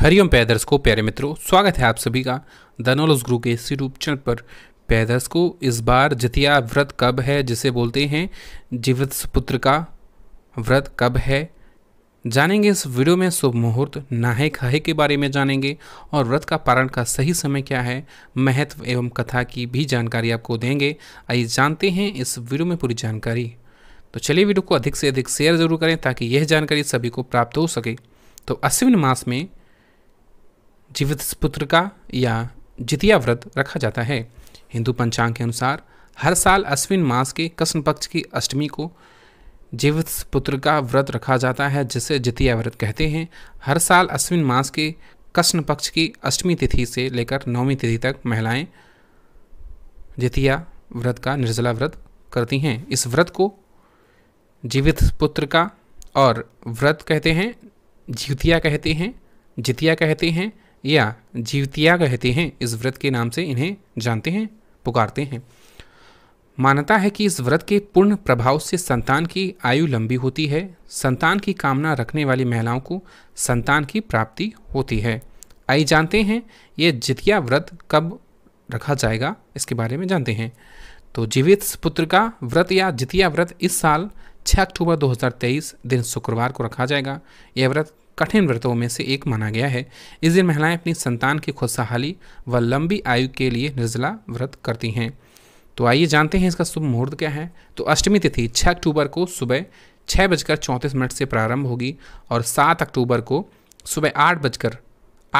हरिओम पैदर्स को प्यारे मित्रों स्वागत है आप सभी का धनोलस गुरु के इसी रूप चैनल पर पैदर्स को इस बार जितिया व्रत कब है जिसे बोलते हैं जीवित पुत्र का व्रत कब है जानेंगे इस वीडियो में शुभ मुहूर्त नाहे खाहे के बारे में जानेंगे और व्रत का पारण का सही समय क्या है महत्व एवं कथा की भी जानकारी आपको देंगे आइए जानते हैं इस वीडियो में पूरी जानकारी तो चलिए वीडियो को अधिक से अधिक शेयर जरूर करें ताकि यह जानकारी सभी को प्राप्त हो सके तो अश्विन मास में जीवित पुत्र का या जितिया व्रत रखा जाता है हिंदू पंचांग के अनुसार हर साल अश्विन मास के कृष्ण पक्ष की अष्टमी को जीवित पुत्र का व्रत रखा जाता है जिसे जितिया व्रत कहते हैं हर साल अश्विन मास के कृष्ण पक्ष की अष्टमी तिथि से लेकर नौवीं तिथि तक महिलाएं जितिया व्रत का निर्जला व्रत करती हैं इस व्रत को जीवित पुत्र का और व्रत कहते हैं जितिया कहते हैं जितिया कहते हैं या जीवतिया कहते हैं इस व्रत के नाम से इन्हें जानते हैं पुकारते हैं मान्यता है कि इस व्रत के पूर्ण प्रभाव से संतान की आयु लंबी होती है संतान की कामना रखने वाली महिलाओं को संतान की प्राप्ति होती है आई जानते हैं ये जितिया व्रत कब रखा जाएगा इसके बारे में जानते हैं तो जीवित पुत्र का व्रत या जितिया व्रत इस साल 6 अक्टूबर 2023 दिन शुक्रवार को रखा जाएगा यह व्रत कठिन व्रतों में से एक माना गया है इस दिन महिलाएं अपनी संतान की खुशहाली व लंबी आयु के लिए निर्जला व्रत करती हैं तो आइए जानते हैं इसका शुभ मुहूर्त क्या है तो अष्टमी तिथि 6 अक्टूबर को सुबह छः बजकर चौंतीस मिनट से प्रारंभ होगी और 7 अक्टूबर को सुबह आठ बजकर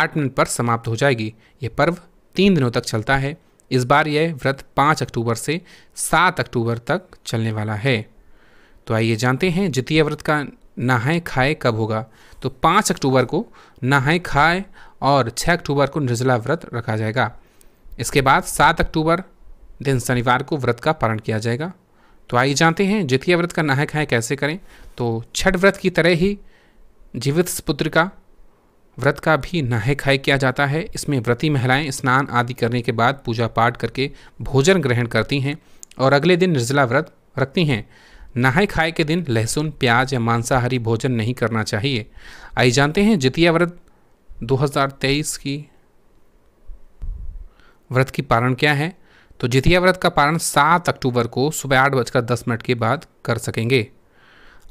आठ मिनट पर समाप्त हो जाएगी यह पर्व तीन दिनों तक चलता है इस बार यह व्रत पाँच अक्टूबर से सात अक्टूबर तक चलने वाला है तो आइए जानते हैं द्वितीय व्रत का नहाए खाए कब होगा तो पाँच अक्टूबर को नहाए खाए और छः अक्टूबर को निर्जला व्रत रखा जाएगा इसके बाद सात अक्टूबर दिन शनिवार को व्रत का पारण किया जाएगा तो आइए जानते हैं जितिया व्रत का नहाए खाए कैसे करें तो छठ व्रत की तरह ही जीवित पुत्र का व्रत का भी नहाए खाए किया जाता है इसमें व्रती महिलाएं स्नान आदि करने के बाद पूजा पाठ करके भोजन ग्रहण करती हैं और अगले दिन निर्जला व्रत रखती हैं नहाय खाए के दिन लहसुन प्याज या मांसाहारी भोजन नहीं करना चाहिए आई जानते हैं जितिया व्रत 2023 की व्रत की पारण क्या है तो जितिया व्रत का पारण 7 अक्टूबर को सुबह आठ बजकर दस मिनट के बाद कर सकेंगे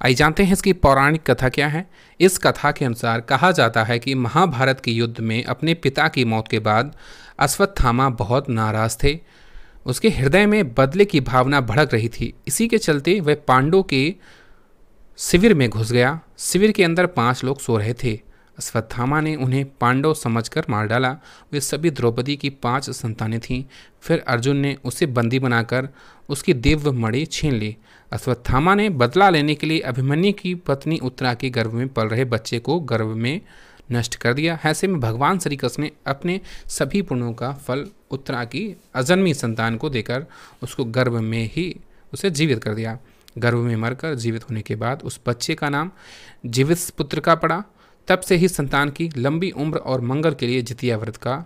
आई जानते हैं इसकी पौराणिक कथा क्या है इस कथा के अनुसार कहा जाता है कि महाभारत के युद्ध में अपने पिता की मौत के बाद अश्वत्थामा बहुत नाराज थे उसके हृदय में बदले की भावना भड़क रही थी इसी के चलते वह पांडव के शिविर में घुस गया शिविर के अंदर पांच लोग सो रहे थे अश्वत्थामा ने उन्हें पांडव समझकर मार डाला वे सभी द्रौपदी की पांच संतानें थीं फिर अर्जुन ने उसे बंदी बनाकर उसकी दिव्य मणि छीन ली अश्वत्थामा ने बदला लेने के लिए अभिमन्यु की पत्नी उत्तरा के गर्भ में पल रहे बच्चे को गर्भ में नष्ट कर दिया ऐसे में भगवान श्री कृष्ण ने अपने सभी पुण्यों का फल उत्तरा की अजन्मी संतान को देकर उसको गर्भ में ही उसे जीवित कर दिया गर्भ में मरकर जीवित होने के बाद उस बच्चे का नाम जीवित पुत्र का पड़ा तब से ही संतान की लंबी उम्र और मंगल के लिए जितिया व्रत का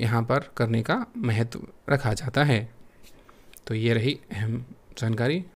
यहाँ पर करने का महत्व रखा जाता है तो ये रही अहम जानकारी